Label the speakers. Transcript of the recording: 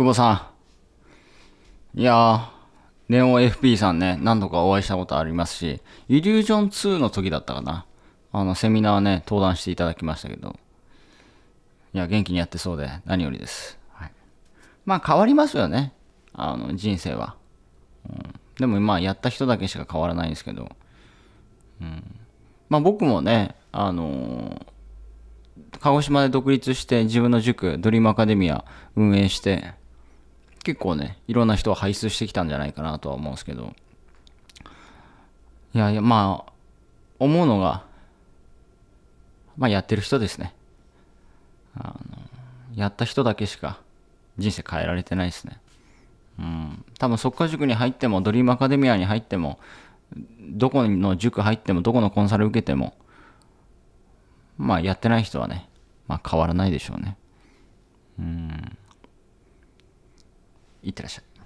Speaker 1: 久保さん。いやー、ネオ FP さんね、何度かお会いしたことありますし、イリュージョン2の時だったかな。あの、セミナーね、登壇していただきましたけど。いや、元気にやってそうで、何よりです。はい、まあ、変わりますよね。あの、人生は。うん、でも、まあ、やった人だけしか変わらないんですけど。うん。まあ、僕もね、あのー、鹿児島で独立して自分の塾、ドリームアカデミア運営して、結構ね、いろんな人を輩出してきたんじゃないかなとは思うんですけど、いやいや、まあ、思うのが、まあ、やってる人ですね。あの、やった人だけしか人生変えられてないですね。うん。多分、即家塾に入っても、ドリームアカデミアに入っても、どこの塾入っても、どこのコンサル受けても、まあ、やってない人はね、まあ、変わらないでしょうね。うん。ってらっしゃい。